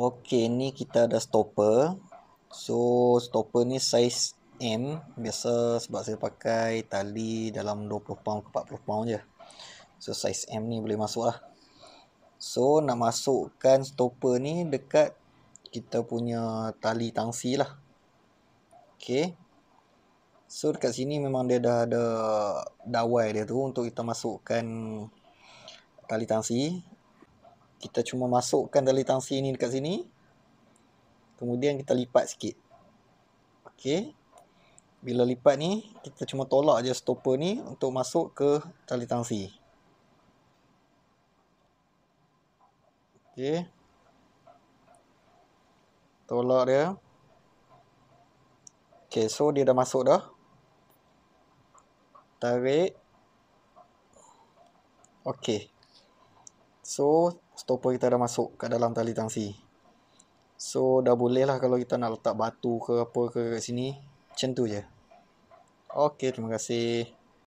Okey, ni kita ada stopper. So, stopper ni saiz M. Biasa sebab saya pakai tali dalam 20 pound ke 40 pound je. So, saiz M ni boleh masuk lah. So, nak masukkan stopper ni dekat kita punya tali tangsi lah. Okey. So, dekat sini memang dia dah ada dawai dia tu untuk kita masukkan tali tangsi kita cuma masukkan tali tangsi ni dekat sini kemudian kita lipat sikit okey bila lipat ni kita cuma tolak aje stopper ni untuk masuk ke tali tangsi okey tolak dia okey so dia dah masuk dah tarik okey so stopper kita dah masuk kat dalam tali tangsi so dah boleh lah kalau kita nak letak batu ke apa ke kat sini macam tu je ok terima kasih